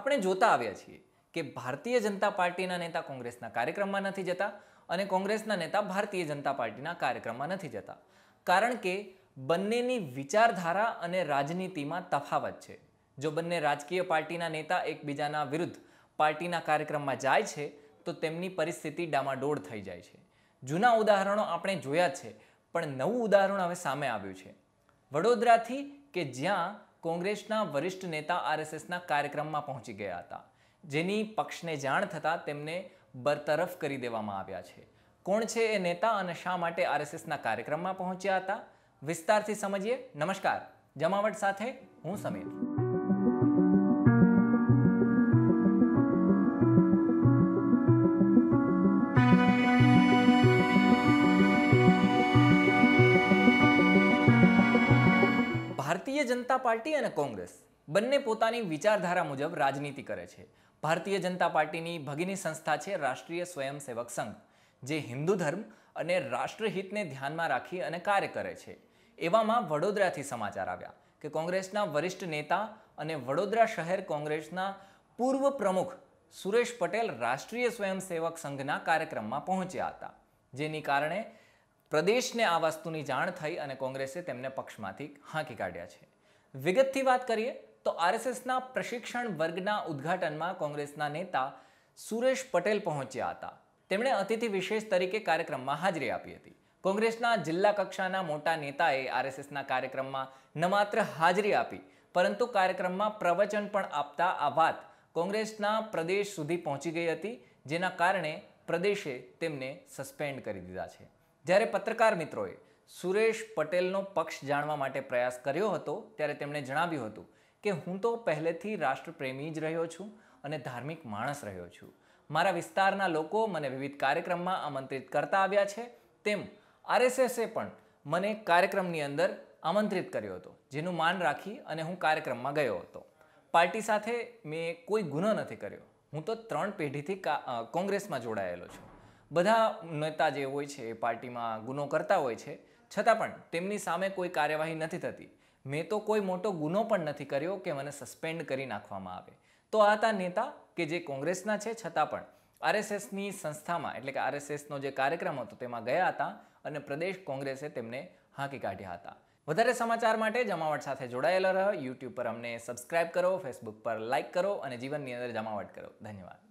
આપણે જોતા આવ્યા છીએ કે ભારતીય જનતા પાર્ટીના નેતા કોંગ્રેસના કાર્યક્રમમાં નથી જતા અને કોંગ્રેસના નેતા ભારતીય જનતા પાર્ટીના કાર્યક્રમમાં નથી જતા કારણ કે બંનેની વિચારધારા અને રાજનીતિમાં તફાવત છે જો બંને રાજકીય પાર્ટીના નેતા એકબીજાના વિરુદ્ધ પાર્ટીના કાર્યક્રમમાં જાય છે તો તેમની પરિસ્થિતિ ડામાડોળ થઈ જાય છે જૂના ઉદાહરણો આપણે જોયા છે પણ નવું ઉદાહરણ હવે સામે આવ્યું છે વડોદરાથી કે જ્યાં કોંગ્રેસના વરિષ્ઠ નેતા આરએસએસના કાર્યક્રમમાં પહોંચી ગયા હતા જેની પક્ષને જાણ થતાં તેમને બરતરફ કરી દેવામાં આવ્યા છે કોણ છે એ નેતા અને શા માટે આરએસએસના કાર્યક્રમમાં પહોંચ્યા હતા વિસ્તારથી સમજીએ નમસ્કાર જમાવટ સાથે હું સમીર ભારતીય જનતા પાર્ટી અને કોંગ્રેસ બંને પોતાની વિચારધારા મુજબ રાજનીતિ કરે છે ભારતીય જનતા પાર્ટીની ભગીની સંસ્થા છે રાષ્ટ્રીય સ્વયંસેવક સંઘ જે હિન્દુ ધર્મ અને રાષ્ટ્રહિતને ધ્યાનમાં રાખી અને કાર્ય કરે છે એવામાં વડોદરાથી સમાચાર આવ્યા કે કોંગ્રેસના વરિષ્ઠ નેતા અને વડોદરા શહેર કોંગ્રેસના પૂર્વ પ્રમુખ સુરેશ પટેલ રાષ્ટ્રીય સ્વયંસેવક સંઘના કાર્યક્રમમાં પહોંચ્યા હતા જેની કારણે પ્રદેશને આ વસ્તુની જાણ થઈ અને કોંગ્રેસે તેમને પક્ષમાંથી હાંકી કાઢ્યા છે વિગતથી વાત કરીએ તો આરએસએસના પ્રશિક્ષણ વર્ગના ઉદ્ઘાટનમાં કોંગ્રેસના નેતા સુરેશ પટેલ પહોંચ્યા હતા તેમણે અતિથિ વિશેષ તરીકે કાર્યક્રમમાં હાજરી આપી હતી કોંગ્રેસના જિલ્લા કક્ષાના મોટા નેતાએ આરએસએસના કાર્યક્રમમાં ન માત્ર હાજરી આપી પરંતુ કાર્યક્રમમાં પ્રવચન પણ આપતા આ વાત કોંગ્રેસના પ્રદેશ સુધી પહોંચી ગઈ હતી જેના કારણે પ્રદેશે તેમને સસ્પેન્ડ કરી દીધા છે જ્યારે પત્રકાર મિત્રોએ સુરેશ પટેલનો પક્ષ જાણવા માટે પ્રયાસ કર્યો હતો ત્યારે તેમણે જણાવ્યું હતું કે હું તો પહેલેથી રાષ્ટ્રપ્રેમી જ રહ્યો છું અને ધાર્મિક માણસ રહ્યો છું મારા વિસ્તારના લોકો મને વિવિધ કાર્યક્રમમાં આમંત્રિત કરતા આવ્યા છે તેમ આરએસએસે પણ મને કાર્યક્રમની અંદર આમંત્રિત કર્યો હતો જેનું માન રાખી અને હું કાર્યક્રમમાં ગયો હતો પાર્ટી સાથે મેં કોઈ ગુનો નથી કર્યો હું તો ત્રણ પેઢીથી કોંગ્રેસમાં જોડાયેલો છું બધા નેતા જે હોય છે એ પાર્ટીમાં ગુનો કરતા હોય છે છતાં પણ તેમની સામે કોઈ કાર્યવાહી નથી થતી મેં તો કોઈ મોટો ગુનો પણ નથી કર્યો કે મને સસ્પેન્ડ કરી નાખવામાં આવે તો આ હતા નેતા કે જે કોંગ્રેસના છે છતાં પણ આરએસએસની સંસ્થામાં એટલે કે આરએસએસનો જે કાર્યક્રમ હતો તેમાં ગયા હતા અને પ્રદેશ કોંગ્રેસે તેમને હાંકી કાઢ્યા હતા વધારે સમાચાર માટે જમાવટ સાથે જોડાયેલા રહો યુટ્યુબ પર અમને સબસ્ક્રાઇબ કરો ફેસબુક પર લાઇક કરો અને જીવનની અંદર જમાવટ કરો ધન્યવાદ